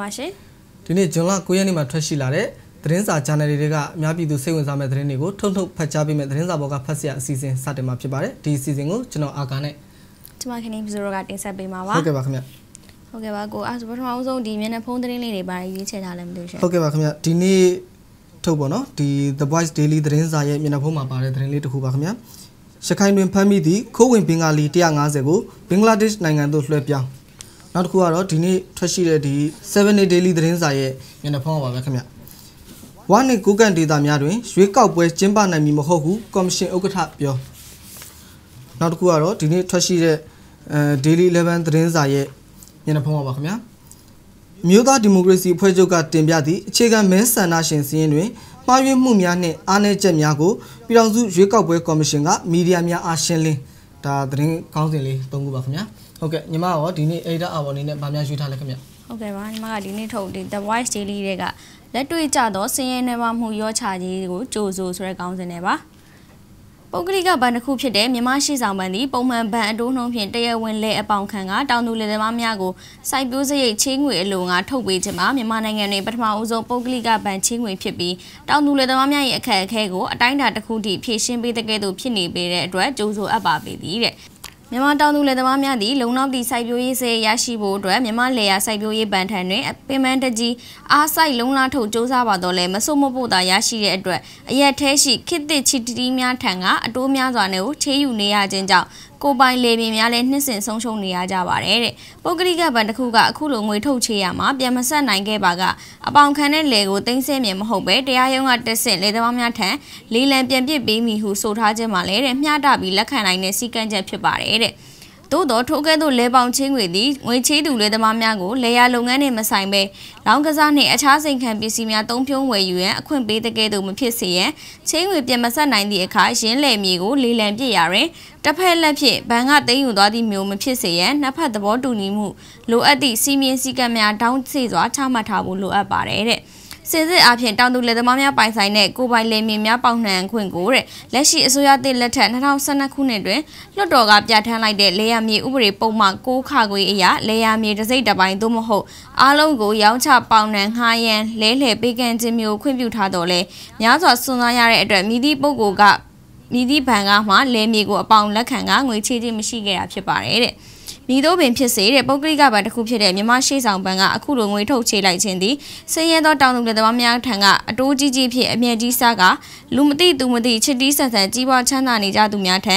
ပါရှင်။ဒီနေ့ဂျွန်လ9ရက်နေ့မှာထွက်ရှိလာတဲ့သတင်းစာဂျာနယ်တွေကအများပြည်သူစိတ်ဝင်စားမဲ့သတင်းတွေကိုထုတ်ထုတ်ဖတ်ကြားပေးမဲ့သတင်းစာဘော်ကဖတ်ဆရာအစီအစဉ်စတင်မှာဖြစ်ပါတယ်။ဒီအစီအစဉ်ကိုကျွန်တော်အာကာနဲ့ကျမခင်လေးဇိုရိုကတင်ဆက်ပေးမှာပါ။ဟုတ်ကဲ့ပါခင်ဗျ။ဟုတ်ကဲ့ပါကိုအဲဆိုပထမဆုံးဒီမျက်နှာဖုံးသတင်းလေးတွေပါရွေးချယ်ထားလဲမသိဘူးရှင်ဟုတ်ကဲ့ပါခင်ဗျဒီနေ့ထုတ်ပေါ့နော်ဒီ The Voice Daily သတင်းစာရဲ့မျက်နှာဖုံးမှာပါတဲ့သတင်းလေးတစ်ခုပါခင်ဗျရခိုင်တွင်ဖမ်းမိသည့်ခိုးဝင်ဘင်္ဂါလီ150ကိုဘင်္ဂလားဒေ့ရှ်နိုင်ငံသို့လွှဲပြောင်းနောက်တစ်ခုကတော့ဒီနေ့ထွက်ရှိတဲ့ဒီ7 day daily သတင်းစာရဲ့ညနေဖုန်းပါပဲခင်ဗျဝါနေကိုကန်ဒေတာများတွင်ရွေးကောက်ပွဲကျင်းပနိုင်မည်မဟုတ်ဟုကော်မရှင်ဥက္ကဋ္ဌပြောနောက်တစ်ခုကတော့ဒီနေ့ထွက်ရှိတဲ့အဲ daily 11သတင်းစာရဲ့ညနေဖုန်းပါပါခင်ဗျာမြို့သားဒီမိုကရေစီအဖွဲ့ချုပ်ကတင်ပြသည့်အခြေခံမဲဆန္ဒရှင်စည်းရင်းတွင်မှားယွင်းမှုများနှင့်အားနည်းချက်များကိုပြည်ထောင်စုရွေးကောက်ပွဲကော်မရှင်ကမီဒီယာများအားရှင်းလင်းဒါသတင်းကောင်းစဉ်လေး၃ခုပါခင်ဗျာ။ဟုတ်ကဲ့ညီမရောဒီနေ့ editor hour နေနဲ့ဗာများရွှေ့ထားလဲခင်ဗျဟုတ်ကဲ့ပါညီမကဒီနေ့ထုတ်ဒီ The Voice Daily တွေကလက်တွေ့ကြသောစင်ရဲနယ်ပါမှုရောချရေးကိုကြိုဆိုဆိုတဲ့ခေါင်းစဉ်နဲ့ပါပုဂ္ဂလိကဘဏ်တစ်ခုဖြစ်တဲ့မြမရှိဆောင်ဘဏ်သည်ပုံမှန်ဘဏ်အတိုးနှုန်းဖြင့်တရားဝင်လဲအပေါင်ခံကတောင်သူလယ်သမားများကိုစိုက်ပျိုးစရိတ်ချင်းငွေအလိုငါထုတ်ပေးခြင်းမှာမြန်မာနိုင်ငံတွင်ပထမဦးဆုံးပုဂ္ဂလိကဘဏ်ချင်းငွေဖြစ်ပြီးတောင်သူလယ်သမားများ၏အခက်အခဲကိုအတိုင်းအတာတစ်ခုထိဖြေရှင်းပေးတဲ့ကဲ့သို့ဖြစ်နေပေတဲ့အတွက်ကြိုးဆိုအပ်ပါပေသည်တဲ့မြန်မာတောင်သူလယ်သမားများသည်လုံနောက်သည့်စိုက်ပျိုးရေးစေရရှိဖို့အတွက်မြန်မာလေယာစိုက်ပျိုးရေးဗန်ထန်တွင်ပင်မန်းတကြီးအားဆိုင်လုံလောက်ထုတ်စ조사ပါတော့လဲမဆုတ်မဖို့သာရရှိတဲ့အတွက်အရက်သေးရှိခစ်သစ်ချီတီများထံကအတိုးများစွာနဲ့ကိုချေးယူနေရခြင်းကြောင့်ကိုပိုင်လေပြင်းများလည်းနှစ်စဉ်ဆုံးရှုံးနေရကြပါတယ်တဲ့ပုဂ္ဂလိကဘဏ်တစ်ခုကအခုလိုငွေထုတ်ချေရမှာပြန်မဆက်နိုင်ခဲ့ပါကအပေါင်ခံတဲ့လေကိုတင်းဆင်းမြင်မဟုတ်ပဲတရားရုံးကတက်ဆင့်လေသမားများထံလေလံပြန်ပစ်ပေးမိဟုဆိုထားခြင်းမှာလည်းတဲ့မျှတပြီးလက်ခံနိုင်တဲ့စီကံချက်ဖြစ်ပါတယ်တဲ့။သို့သောထိုကဲ့သို့လဲပေါင်ချင်းငွေသည်ငွေချေးသူလဲသမားများကိုလဲရလုပ်ငန်းနှင့်မဆိုင်ဘဲလောင်းကစားနှင့်အခြားစိန်ခံပစ္စည်းများသုံးဖြုံးဝယ်ယူရန်အခွင့်ပေးတဲ့ကဲ့သို့မဖြစ်စေရန်ချင်းငွေပြန်မဆက်နိုင်သည့်အခါရင်းလယ်မြေကိုလေလံပစ်ရာတွင်တစ်ဖက်လက်ဖြင့်ဘဏ်ကသိမ်းယူသွားသည့်မျိုးမဖြစ်စေရန်နှစ်ဖက်သဘောတူညီမှုလိုအပ်သည့်စီမင်းစည်းကမ်းများတောင်းစီစွာချမှတ်ထားဖို့လိုအပ်ပါတယ်တဲ့။စင်စစ်အားဖြင့်တောင်သူလယ်သမားများပိုင်ဆိုင်တဲ့ကိုပိုင်လယ်မြေများပေါက်နှံခွင့်ကိုတဲ့လက်ရှိအစိုးရသစ်လက်ထက်2012ခုနှစ်တွင်လွှတ်တော်ကပြဋ္ဌာန်းလိုက်တဲ့လယ်ယာမြေဥပဒေပုံမှန်6ခါခွေအရလယ်ယာမြေတစ်စိတ်တစ်ပိုင်းသို့မဟုတ်အားလုံးကိုရောင်းချပေါင်နှံငှားရန်လဲလှယ်ပေးကမ်းခြင်းမျိုးခွင့်ပြုထားတော်လဲများစွာစွန့်စားရတဲ့အတွက်မိသည့်ပုဂ္ဂိုလ်ကမိသည့်ဘဏ်ကမှလယ်မြေကိုအပေါင်လက်ခံကငွေချေးခြင်းမရှိခဲ့တာဖြစ်ပါတယ်တဲ့။မိတို့ပင်ဖြစ်စေတဲ့ပုဂ္ဂလိကဘဏ်တစ်ခုဖြစ်တဲ့မြန်မာရှေ့ဆောင်ဘဏ်ကအခုလိုငွေထုတ်ချေလိုက်ခြင်းသည်ဆင်းရဲသောတောင်သူလယ်သမားများထံကအတိုးကြီးကြီးဖြစ်အမြင့်ကြီးစားကလူမသိသူမသိချစ်တီးဆန်ဆန်ကြီးပွားချမ်းသာနေကြသူများထံ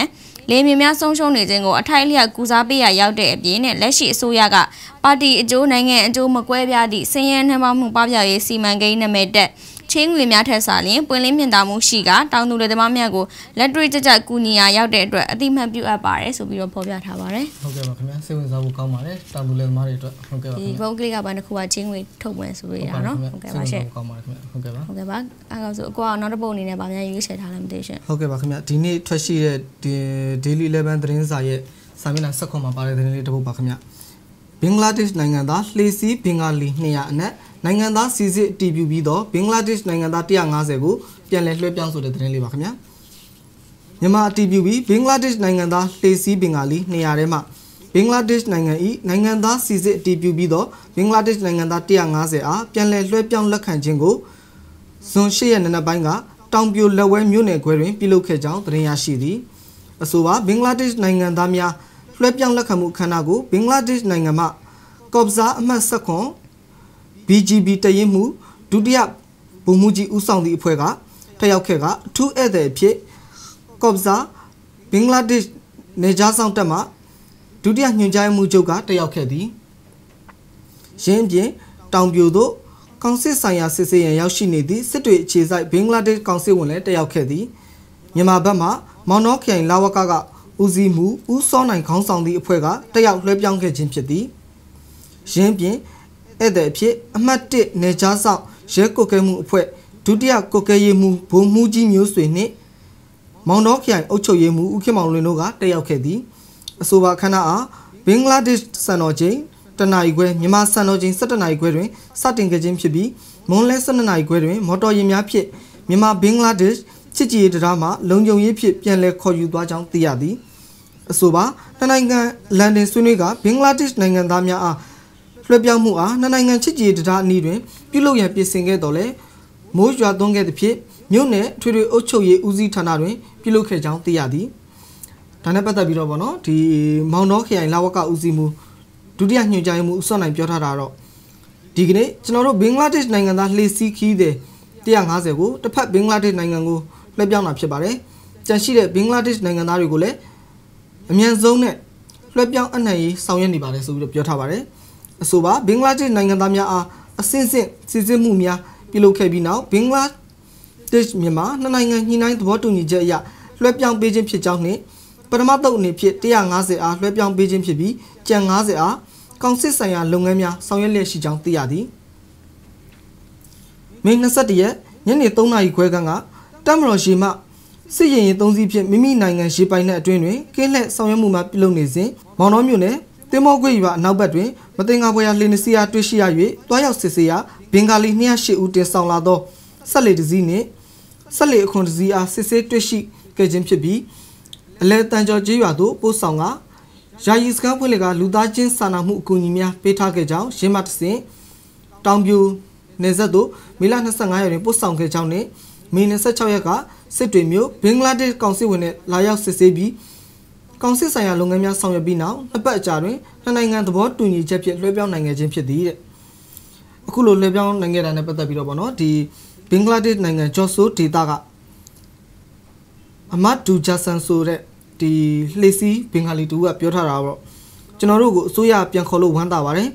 လေမြင်များဆုံးရှုံးနေခြင်းကိုအထိုက်အလျောက်ကူစားပေးရရောက်တဲ့အပြင်နဲ့လက်ရှိအစိုးရကပါတီအကျိုးနိုင်ငံအကျိုးမကွဲပြားသည့်ဆင်းရဲနှံပါမှုပပျောက်ရေးစီမံကိန်းနံပါတ်1ချင်းငွေများထက်စာလျှင်ပွင့်လင်းမြင်သာမှုရှိကတောင်သူလယ်သမားများကိုလက်တွေ့ကျကျကူညီရာရောက်တဲ့အတွက်အတိမတ်ပြုအပ်ပါတယ်ဆိုပြီးတော့ဖော်ပြထားပါတယ်။ဟုတ်ကဲ့ပါခင်ဗျာစိတ်ဝင်စားဖို့ကောင်းပါတယ်တောင်သူလယ်သမားတွေအတွက်ဟုတ်ကဲ့ပါခင်ဗျာဒီဘုတ်ကလေးကဘာတစ်ခုကချင်းငွေထုတ်ဝင်ဆိုလို့ရတာနော်ဟုတ်ကဲ့ပါရှင့်ကောင်းပါတယ်ခင်ဗျာဟုတ်ကဲ့ပါဟုတ်ကဲ့ပါအဲကောင်ဆိုအကွာနောက်တစ်ပုတ်အနေနဲ့ဗာများရွေးချယ်ထားလဲမသိရှင့်ဟုတ်ကဲ့ပါခင်ဗျာဒီနေ့ထွက်ရှိတဲ့ Daily 11သတင်းစာရဲ့စာမျက်နှာဆက်ခွန်မှာပါတဲ့သတင်းလေးတစ်ပုဒ်ပါခင်ဗျာဘင်္ဂလားဒေ့ရှ်နိုင်ငံသားလှေစီးဘင်္ဂါလီ200အနက်နိုင်ငံသားစီစစ်တည်ပြုပြီးတော့ဘင်္ဂလားဒေ့ရှ်နိုင်ငံသား150ကိုပြန်လည်လွှဲပြောင်းဆိုတဲ့သတင်းလေးပါခင်ဗျာမြန်မာအတည်ပြုပြီးဘင်္ဂလားဒေ့ရှ်နိုင်ငံသားလေစီဘင်္ဂါလီ200ထဲမှာဘင်္ဂလားဒေ့ရှ်နိုင်ငံ၏နိုင်ငံသားစီစစ်အတည်ပြုပြီးတော့ဘင်္ဂလားဒေ့ရှ်နိုင်ငံသား150အားပြန်လည်လွှဲပြောင်းလက်ခံခြင်းကိုဇွန်၈ရက်နေ့နောက်ပိုင်းကတောင်ပြိုလက်ဝဲမြို့နယ်ခွဲတွင်ပြုလုပ်ခဲ့ကြောင်းသတင်းရရှိသည်အဆိုပါဘင်္ဂလားဒေ့ရှ်နိုင်ငံသားများလွှဲပြောင်းလက်ခံမှုခန္ဓာကိုဘင်္ဂလားဒေ့ရှ်နိုင်ငံမှကော့ဘဇာအမှတ်၁၇ BGB တရင်မှုဒုတိယဗိုလ်မှူးကြီးဦးဆောင်သည့်အဖွဲ့ကတက်ရောက်ခဲ့ကအထူးဧည့်သည်အဖြစ်ကော့ဇာဘင်္ဂလားဒေ့ရှ်နေကြားဆောင်တပ်မှဒုတိယညွှန်ကြားမှုချုပ်ကတက်ရောက်ခဲ့သည် ရင်းပြင်တောင်ပြိုသို့ကောင်စစ်ဆိုင်ရာစစ်ဆေးရန်ရောက်ရှိနေသည့်စစ်တွေအခြေစိုက်ဘင်္ဂလားဒေ့ရှ်ကောင်စစ်ဝင်လည်းတက်ရောက်ခဲ့သည်မြန်မာဘက်မှမောင်နှောခရိုင်လာဝကကဦးစီးမှုဦးစောနိုင်ခေါင်းဆောင်သည့်အဖွဲ့ကတက်ရောက်လွှဲပြောင်းခဲ့ခြင်းဖြစ်သည်ရင်းပြင်ဧည့်သည်အဖြစ်အမှတ်၁နေကြားဆောင်ရဲကုတ်ကဲမှုအဖွဲ့ဒုတိယကုတ်ကဲရေးမှုဘုံမှုကြီးမျိုးစွေနှင့်မောင်တော်ခရိုင်အုပ်ချုပ်ရေးမှုဦးခင်မောင်လွင်တို့ကတက်ရောက်ခဲ့သည်အဆိုပါခဏအားဘင်္ဂလားဒေ့ရှ်စံတော်ချိန်တနအိခွဲမြန်မာစံတော်ချိန်17နာရီခွဲတွင်စတင်ခဲ့ခြင်းဖြစ်ပြီးမွန်းလဲ12နာရီခွဲတွင် မော်တော်ယာဉ်များဖြင့်မြန်မာဘင်္ဂလားဒေ့ရှ်ချစ်ကြည်ရေးတရားမှလုံခြုံရေးဖြင့်ပြန်လည်ခေါ်ယူသွားကြောင်းသိရသည်အဆိုပါတနိုင်ငံလန်ဒန်ဆွေးနွေးကဘင်္ဂလားဒေ့ရှ်နိုင်ငံသားများအားလွှဲပြောင်းမှုအားနှစ်နိုင်ငံချစ်ကြည်တရားအနည်းတွင် ပြုလုပ်ရန်ပြင်ဆင်ခဲ့တော်လဲမိုးရွာသွန်းခဲ့သဖြင့်မြို့နယ်ထွေထွေအုပ်ချုပ်ရေးဦးစီးဌာနတွင်ပြုလုပ်ခဲ့ကြောင်းသိရသည်ဒါနဲ့ပတ်သက်ပြီးတော့ဗောနော်ဒီမောင်နှောခရိုင်လာဝကဦးစီးမှုဒုတိယညွှန်ကြားရေးမှူးဦးစောနိုင်ပြောထားတာတော့ဒီကနေ့ကျွန်တော်တို့ဘင်္ဂလားဒေ့ရှ်နိုင်ငံသားလှေစီးခီးတဲ့150ကိုတစ်ဖက်ဘင်္ဂလားဒေ့ရှ်နိုင်ငံကိုလွှဲပြောင်းတာဖြစ်ပါတယ်။ကြံရှိတဲ့ဘင်္ဂလားဒေ့ရှ်နိုင်ငံသားတွေကိုလည်းအမြန်ဆုံးနဲ့လွှဲပြောင်းအနှံ့ရေးဆောင်ရွက်နေပါတယ်ဆိုပြီးတော့ပြောထားပါတယ်။အဆိုပါဘင်္ဂလားဒေ့ရှ်နိုင်ငံသားများအားအစင်းစင်းစစ်စစ်မှုများပြုလုပ်ခဲ့ပြီးနောက်ဘင်္ဂလားဒေ့ရှ်မြန်မာနှစ်နိုင်ငံညှိနှိုင်းသဘောတူညီချက်အရလွှဲပြောင်းပေးခြင်းဖြစ်ကြောင်းနှင့်ပထမတုပ်အနေဖြင့်150အားလွှဲပြောင်းပေးခြင်းဖြစ်ပြီးကျန်90အားကောင်စစ်ဆိုင်ရာလုပ်ငန်းများဆောင်ရွက်လျက်ရှိကြောင်းသိရသည်မင်း21ရက်ညနေ3နာရီခွဲခန့်ကတပ်မတော်ရေမှစစ်ရင်ရင်3စီးဖြင့်မိမိနိုင်ငံရေပိုင်နက်အတွင်းတွင်ကင်းလှည့်ဆောင်ရွက်မှုမှပြုလုပ်နေစဉ်မောင်နှောမြို့နယ်တင်မောကွေရွာအနောက်ဘက်တွင်မတင်ငါဘွေရလှေနစီယာတွေ့ရှိရ၍တွားရောက်စစ်ဆေးရာဘင်္ဂါလီ208ဦးတင်ဆောင်လာသောဆက်လေတစည်းနှင့်ဆက်လေအခွန်တစည်းအားစစ်ဆေးတွေ့ရှိခဲ့ခြင်းဖြစ်ပြီးအလဲတန်ကျော်ကျေးရွာသို့ပို့ဆောင်ကယာယီစကားဖွင့်လက်ကလူသားချင်းစာနာမှုအကူအညီများပေးထားခဲ့ကြောင်းရင်းမှတဆင့်တောင်ပြူနယ်ဆက်သို့မေလ25ရက်တွင်ပို့ဆောင်ခဲ့ကြောင်းနှင့်မေ26ရက်ကစစ်တွေမျိုးဘင်္ဂလားဒေ့ရှ်ကောင်စီဝင်နဲ့လာရောက်စစ်ဆေးပြီးကောင်စစ်ဆိုင်ရာလုပ်ငန်းများဆောင်ရွက်ပြီးနောက်နှစ်ပတ်အကြာတွင်နှစ်နိုင်ငံသဘောတူညီချက်ဖြင့်လွှဲပြောင်းနိုင်ခဲ့ခြင်းဖြစ်သည်တဲ့အခုလိုလွှဲပြောင်းနိုင်ခဲ့တာနဲ့ပတ်သက်ပြီးတော့ဗောနော်ဒီဘင်္ဂလားဒေ့ရှ်နိုင်ငံဂျော့ဆိုဒေတာကအမတ်ဒူဂျာဆန်ဆိုတဲ့ဒီလှေစီးဘင်္ဂလီတူကပြောထားတာပေါ့ကျွန်တော်တို့ကိုအစိုးရပြန်ခေါ်လို့ဝမ်းသာပါတယ်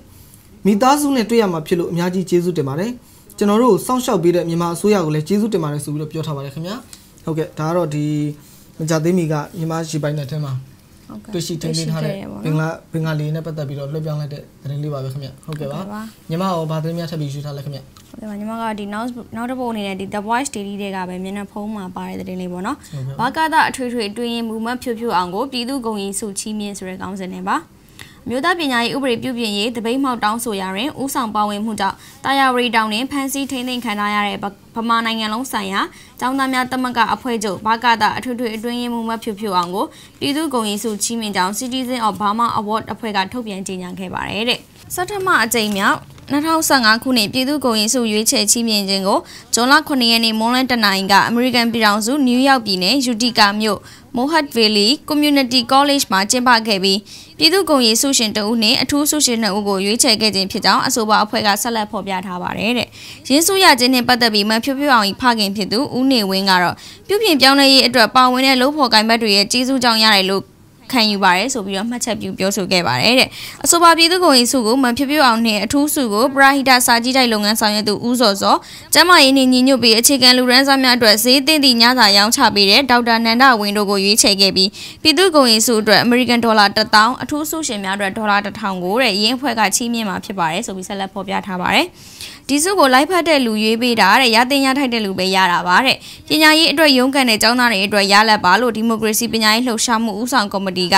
မိသားစုနဲ့တွေ့ရမှာဖြစ်လို့အများကြီးကျေးဇူးတင်ပါတယ်ကျွန်တော်တို့ကိုစောင့်ရှောက်ပေးတဲ့မြန်မာအစိုးရကိုလည်းကျေးဇူးတင်ပါတယ်ဆိုပြီးတော့ပြောထားပါတယ်ခင်ဗျာဟုတ်ကဲ့ဒါကတော့ဒီမကြသေးမီကမြန်မာရှိပိုင်းနဲ့အထက်မှာတွေ့ရှိတင်ပြထားတဲ့ဘင်္ဂလားဘင်္ဂလီနဲ့ပတ်သက်ပြီးတော့လွှတ်ပြောင်းလိုက်တဲ့သတင်းလေးပါပဲခင်ဗျဟုတ်ကဲ့ပါညီမရောဘာသတင်းများထပ်ပြီးယူထားလဲခင်ဗျဟုတ်ကဲ့ပါညီမကဒီ now now တစ်ပုတ်အနေနဲ့ဒီ The Voice Daily တွေကပဲမျက်နှာဖုံးမှာပါတဲ့သတင်းလေးပေါ့နော်ဘာကတာအထွေထွေအတွင်းရင် movement ဖြူဖြူအောင်ကိုပြည်သူ့ဂုံရင်စုချီးမြှင့်ဆိုတဲ့ခေါင်းစဉ်နဲ့ပါမြို့သားပညာရေးဥပဒေပြုပြင်ရေးတပိတ်မှောက်တောင်းဆိုရာတွင်ဥဆောင်ပါဝင်မှုကြောင့်တာယာရီတောင်တွင်ဖမ်းဆီးထိန်းသိမ်းခံထားရတဲ့ဗမာနိုင်ငံလုံးဆိုင်ရာចောင်းသားများတမကအဖွဲ့ချုပ်ဘာကာတာအထွေထွေအတွင်းရေးမှူးမဖြူဖြူအောင်ကိုပြည်သူ့ဂုဏ်ရည်ဆုချီးမြှင့်ကြောင်း Citizen of Burma Award အဖွဲ့ကထုတ်ပြန်ကြေညာခဲ့ပါတယ်တဲ့စက်ထမအကြိမ်မြောက်2015ခုနှစ်ပြည်သူ့ကိုယ်ရင်စုရွေးချယ်ချီးမြှင့်ခြင်းကိုဇွန်လ9ရက်နေ့မွန်လန်တနိုင်းကအမေရိကန်ပြည်ထောင်စုနယူးယောက်ပြည်နယ်ယူတီကာမြို့ Mohat Valley Community College မှာကျင်းပခဲ့ပြီးပြည်သူ့ကိုယ်ရေးဆုရှင်တဦးနဲ့အထူးဆုရှင်နှစ်ဦးကိုရွေးချယ်ခဲ့ခြင်းဖြစ်ကြောင်းအဆိုပါအဖွဲ့ကဆက်လက်ဖော်ပြထားပါတယ်တဲ့။ရင်းစုရခြင်းနဲ့ပတ်သက်ပြီးမဖြူဖြူအောင်ဖခင်ဖြစ်သူဦးနေဝင်းကတော့ပြုပြင်ပြောင်းလဲရေးအတွက်ပါဝင်တဲ့လုံဖော်ကိုင်ဘက်တွေရဲ့ကြီးစုကြောင့်ရတယ်လို့ခံယူပါတယ်ဆိုပြီးတော့မှတ်ချက်ပြုပြောဆိုခဲ့ပါတယ်တဲ့အဆိုပါပြည်သူ့ကိုယ်ရေးစုကိုမဖြစ်ပြအောင်နဲ့အထူးစုကိုပရာဟိတစာကြီးတိုက်လုပ်ငန်းဆောင်ရွက်သူဦးစောစောကျမရင်းနေညီညွတ်ပြီးအခြေခံလူရန်စားများအတွက်ဈေးသင့်သည့်ညစာရောင်းချပေးတဲ့ဒေါက်တာနန္ဒဝင်းတို့ကိုရွေးချယ်ခဲ့ပြီးပြည်သူ့ကိုယ်ရေးစုအတွက် American Dollar 1000အထူးစုရှင်များအတွက်ဒေါ်လာ1000ကိုတဲ့ရင်းအဖွဲ့ကချီးမြှင့်မှာဖြစ်ပါတယ်ဆိုပြီးဆက်လက်ဖော်ပြထားပါတယ်ဒီစုကိုလိုက်ဖတ်တဲ့လူရွေးပေးတာတဲ့ရတင်ရထိုက်တဲ့လူပဲရတာပါတဲ့ပညာရေးအတွက်ရုံးကန်တဲ့ကျောင်းသားတွေအတွက်ရလက်ပါလို့ဒီမိုကရေစီပညာရေးလှုပ်ရှားမှုဦးဆောင်ကော်မတီက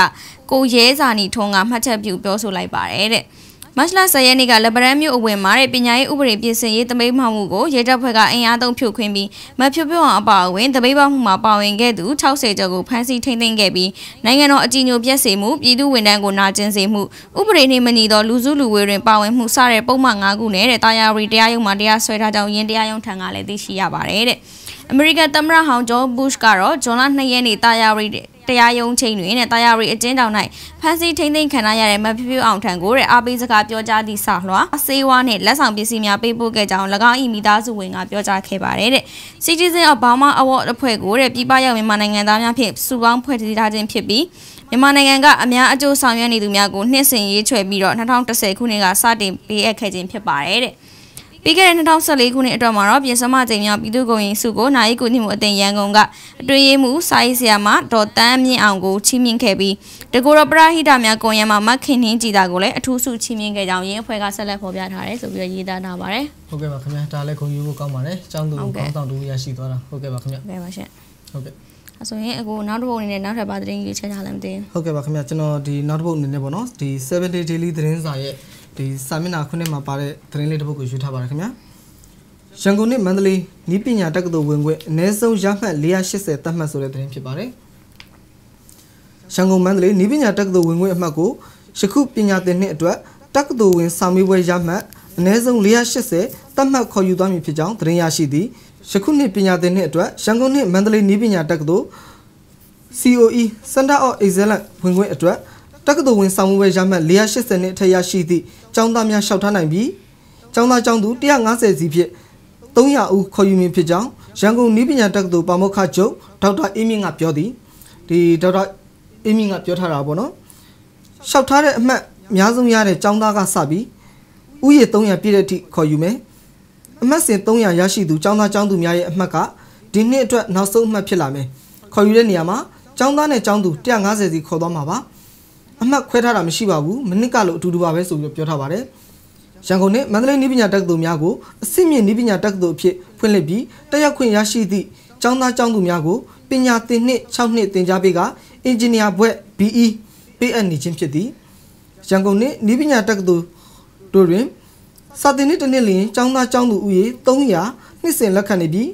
ကိုရဲစာနီထွန်းကမှတ်ချက်ပြုပြောဆိုလိုက်ပါတယ်တဲ့။မတ်လ10ရက်နေ့ကလက်ပရန်မြို့အဝင်မှာတဲ့ပညာရေးဥပဒေပြင်ဆင်ရေးသမိတ်မှောင်မှုကိုရဲတပ်ဖွဲ့ကအင်အားသုံးဖြိုခွင်းပြီးမဖြိုဖြိုအောင်အပါအဝင်သမိတ်ပေါင်းမှုမှာပါဝင်ခဲ့သူ60ကျော်ကိုဖမ်းဆီးထိန်းသိမ်းခဲ့ပြီးနိုင်ငံတော်အကြီးညိုပြက်စေမှုပြည်သူဝန်ထမ်းကိုနာကျင်စေမှုဥပဒေနှင့်မညီသောလူစုလူဝေးတွင်ပါဝင်မှုစတဲ့ပုံမှန်၅ခုနဲ့တာယာရီတရားရုံးမှာတရားစွဲထားကြောင်းယင်းတရားရုံးထံကလည်းသိရှိရပါတယ်တဲ့။အမေရိကန်သမ္မတဟောင်ဂျော့ဘူရှ်ကတော့ဂျွန်လ2ရက်နေ့တာယာရီတရားရုံးချိန်တွင်နဲ့တာယာရီအကျဉ်းထောင်၌ဖမ်းဆီးထိန်းသိမ်းခံရတဲ့မဖြူဖြူအောင်ထံကိုတဲ့အားပေးစကားပြောကြားသည့်စာလွှာဆေးဝါးနဲ့လက်ဆောင်ပစ္စည်းများပေးပို့ခဲ့ကြောင်း၎င်း၏မိသားစုဝင်ကပြောကြားခဲ့ပါတယ်တဲ့ Citizen of Burma Award အဖွဲ့ကိုတဲ့ပြည်ပရောက်မြန်မာနိုင်ငံသားများဖြင့်စုပေါင်းဖွဲ့စည်းထားခြင်းဖြစ်ပြီးမြန်မာနိုင်ငံကအများအကျိုးဆောင်ရွက်နေသူများကိုနှင့်စင်ရေးချွဲပြီးတော့2010ခုနှစ်ကစတင်ပေးအပ်ခဲ့ခြင်းဖြစ်ပါတယ်တဲ့။ပြီးခဲ့တဲ့2014ခုနှစ်အတွက်မှာတော့ပြင်စမချိန်မြောက်ပြည်သူ့ကုန်ရင်စုကိုနိုင်ကူညီမှုအသင်ရန်ကုန်ကအတွင်းရေးမှုစာရေးဆရာမဒေါ်တန်းမြင့်အောင်ကိုချီးမြှင့်ခဲ့ပြီးတကူရောပရဟိတများကွန်ရက်မှာမခင်နှင်းကြည်တာကိုလည်းအထူးဆုချီးမြှင့်ခဲ့ကြောင်းရင်းအဖွဲ့ကဆက်လက်ဖော်ပြထားတယ်ဆိုပြီးတော့ရေးသားထားပါတယ်။ဟုတ်ကဲ့ပါခင်ဗျာဒါလည်းဂုဏ်ယူဖို့ကောင်းပါတယ်။ចောင်းသူကိုကောင်းဆောင်တူရရှိသွားတာဟုတ်ကဲ့ပါခင်ဗျာ။ဟုတ်ကဲ့ပါရှင့်။ဟုတ်ကဲ့အဆိုရင်အခုနောက်တစ်ပုတ်အနေနဲ့နောက်ထပ်ပါသတင်းကြီးချဲ့ထားလည်းမသိဘူး။ဟုတ်ကဲ့ပါခင်ဗျာကျွန်တော်ဒီနောက်တစ်ပုတ်အနေနဲ့ပေါ့နော်ဒီ7 day daily သတင်းစာရဲ့ဒီစာမျက်နှာခုနှစ်မှာပါတဲ့သတင်းလေးတစ်ပုဒ်ကိုရွေးထားပါတယ်ခင်ဗျာရန်ကုန်နဲ့မန္တလေးနီးပညာတက္ကသိုလ်ဝင်ခွင့်အနည်းဆုံးရမှတ်480သတ်မှတ်ဆိုတဲ့သတင်းဖြစ်ပါတယ်ရန်ကုန်မန္တလေးနီးပညာတက္ကသိုလ်ဝင်ခွင့်အမှတ်ကိုယခုပညာသင်နှစ်အတွက်တက္ကသိုလ်ဝင်စာမေးပွဲရမှတ်အနည်းဆုံး480သတ်မှတ်ခေါ်ယူသွားမည်ဖြစ်ကြောင်းသတင်းရရှိသည့်ယခုနှစ်ပညာသင်နှစ်အတွက်ရန်ကုန်နှင့်မန္တလေးနီးပညာတက္ကသိုလ် COE Center of Excellence ဝင်ခွင့်အတွက်တက္ကသိုလ်ဝင်ဆောင်မှုပဲရမှတ်480နှစ်အထက်ရရှိသည့်ကျောင်းသားများလျှောက်ထားနိုင်ပြီးကျောင်းသားကျောင်းသူ150စီဖြင့်300ဦးခေါ်ယူမည်ဖြစ်ကြောင်းရန်ကုန်နည်းပညာတက္ကသိုလ်ပါမောက္ခချုပ်ဒေါက်တာအေးမြင့်ကပြောသည်ဒီဒေါက်တာအေးမြင့်ကပြောထားတာပေါ့နော်လျှောက်ထားတဲ့အမှတ်အများဆုံးရတဲ့ကျောင်းသားကစပြီးဥယျာဉ်300ပြည့်တဲ့အထိခေါ်ယူမယ်အမှတ်စဉ်300ရရှိသူကျောင်းသားကျောင်းသူများရဲ့အမှတ်ကဒီနှစ်အတွက်နောက်ဆုံးအမှတ်ဖြစ်လာမယ်ခေါ်ယူတဲ့နေရာမှာကျောင်းသားနဲ့ကျောင်းသူ150စီခေါ်သွားမှာပါအမှတ်ခွဲထားတာမရှိပါဘူးမိနစ်ကလို့အတူတူပါပဲဆိုပြီးပြောထားပါတယ်ရန်ကုန်နဲ့မန္တလေးနည်းပညာတက္ကသိုလ်များကိုအဆင့်မြင့်နည်းပညာတက္ကသိုလ်အဖြစ်ဖွင့်လှစ်ပြီးတက်ရောက်ခွင့်ရရှိသည့်ကျောင်းသားကျောင်းသူများကိုပညာသင်နှစ်6နှစ်သင်ကြားပေးကအင်ဂျင်နီယာဘွဲ့ BE ပေးအပ်နေခြင်းဖြစ်သည်ရန်ကုန်နှင့်နည်းပညာတက္ကသိုလ်တို့တွင်စာသင်နှစ်တစ်နှစ်လျင်ကျောင်းသားကျောင်းသူဦးရေ300နှစ်စဉ်လက်ခံနေပြီး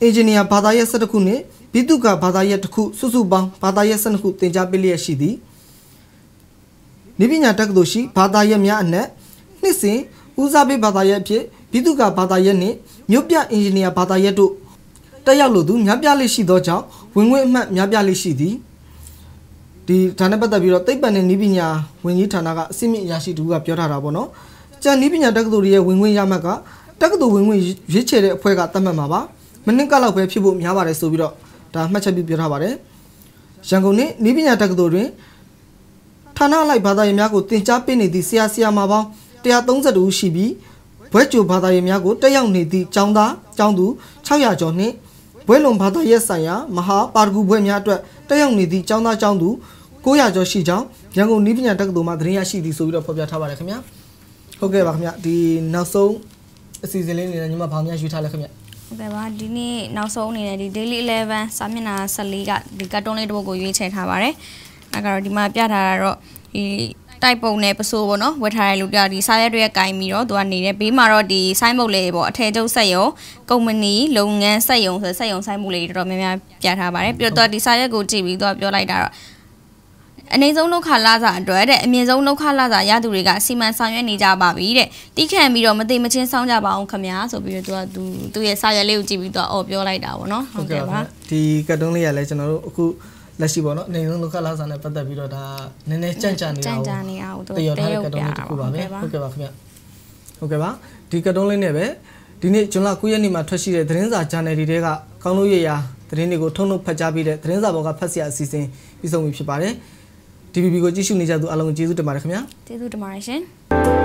အင်ဂျင်နီယာဘာသာရပ်17ခုနှင့်ဘိတုကဘာသာရပ်တစ်ခုစုစုပေါင်းဘာသာရပ်12ခုသင်ကြားပေးလျက်ရှိသည်နေပညာတက္ကသိုလ်ရှိဘာသာရပ်များအနက်နှစ်စဉ်ဦးစားပေးဘာသာရပ်အဖြစ်ဘိတုကဘာသာရပ်နှင့်မြို့ပြအင်ဂျင်နီယာဘာသာရပ်တို့တက်ရောက်လိုသူများပြားလေးရှိသောကြောင့်ဝင်ငွေအမှတ်များပြားလေးရှိသည်ဒီဒါနဲ့ပတ်သက်ပြီးတော့သိပ္ပံနဲ့နီးပညာဝင်ကြီးဌာနကအစိမ့်အရာရှိတူကပြောထားတာပေါ့နော်ကျန်နီးပညာတက္ကသိုလ်ရဲ့ဝင်ငွေရမှတ်ကတက္ကသိုလ်ဝင်ငွေရွေးချယ်တဲ့အဖွဲ့ကသတ်မှတ်မှာပါမနစ်ကလောက်ပဲဖြစ်ဖို့များပါတယ်ဆိုပြီးတော့ဒါမှတ်ချက်ပြုပြောထားပါတယ်ရန်ကုန်နဲ့နီးပညာတက္ကသိုလ်တွင်ဌာနလိုက်ဘာသာရေးများကိုတင် जा ပေးနေသည့်ဆရာဆရာမပေါင်း130ဦးရှိပြီးဘွဲ့ကြိုဘာသာရေးများကိုတက်ရောက်နေသည့်ကျောင်းသားကျောင်းသူ600ကျော်နှင့်ဘွဲ့လွန်ဘာသာရေးဆိုင်ရာမဟာပါရဂူဘွဲ့များအတွက်တက်ရောက်နေသည့်ကျောင်းသားကျောင်းသူ900ကျော်ရှိကြောင်းရန်ကုန်နည်းပညာတက္ကသိုလ်မှသတင်းရရှိသည်ဆိုပြီးတော့ဖော်ပြထားပါတယ်ခင်ဗျာဟုတ်ကဲ့ပါခင်ဗျာဒီနောက်ဆုံးအစီအစဉ်လေးနေနဲ့ညီမဘာများရွေးထားလဲခင်ဗျာဟုတ်ကဲ့ပါဒီနေ့နောက်ဆုံးအနေနဲ့ဒီ daily 11စာမျက်နှာ14ကဒီကတ်တုန်းလေးတစ်ပုဒ်ကိုရွေးချယ်ထားပါတယ်။အဲကတော့ဒီမှာပြထားတာတော့ဒီတိုက်ပုံနဲ့ပစိုးပေါ့နော်ဝတ်ထားရလို့ပြဒီစားရက်တွေကင်ပြီးတော့သူကနေတယ်ဘေးမှာတော့ဒီဆိုင်းဘုတ်လေးပေါ့အထည်ချုပ်ဆက်ရုံကုမ္ပဏီလုပ်ငန်းဆက်ရုံဆိုဆက်ရုံဆိုင်းဘုတ်လေးတော်တော်များများပြထားပါတယ်ပြီးတော့သူကဒီစားရက်ကိုကြည့်ပြီးသူကပြောလိုက်တာတော့အနေဆုံးဒုက္ခလာစာအတွက်တဲ့အမြင့်ဆုံးဒုက္ခလာစာရသူတွေကစီမံဆောင်ရွက်နေကြပါပြီတဲ့တိခန့်ပြီးတော့မသိမချင်းစောင့်ကြပါအောင်ခင်ဗျာဆိုပြီးတော့သူကသူ့ရဲ့စာရက်လေးကိုကြည့်ပြီးသူကအော်ပြောလိုက်တာပေါ့နော်ဟုတ်ကဲ့ပါဒီကတ်တုန်းလေးကလည်းကျွန်တော်တို့အခုလက်ရှိပေါ့နော်အနေနဲ့လောကလာစာနဲ့ပတ်သက်ပြီးတော့ဒါနည်းနည်းကြန့်ကြာနေတာကိုကြန့်ကြာနေတာကိုတရောထားတဲ့ကတ်တုန်းလေးတစ်ခုပါပဲဟုတ်ကဲ့ပါခင်ဗျဟုတ်ကဲ့ပါဒီကတ်တုန်းလေးနဲ့ပဲဒီနေ့ဂျွန်လ9ရက်နေ့မှာထွက်ရှိတဲ့သတင်းစာ channel တွေထဲကကောင်းလို့ရရာသတင်းတွေကိုထုတ်လုပ်ဖတ်ကြားပေးတဲ့သတင်းစာဘော်ကဖတ်ဆရာအစီအစဉ်ပြီးဆုံးပြီဖြစ်ပါတယ် DBB ကိုကြည့်ရှုနေကြသူအားလုံးကျေးဇူးတင်ပါတယ်ခင်ဗျာကျေးဇူးတင်ပါတယ်ရှင်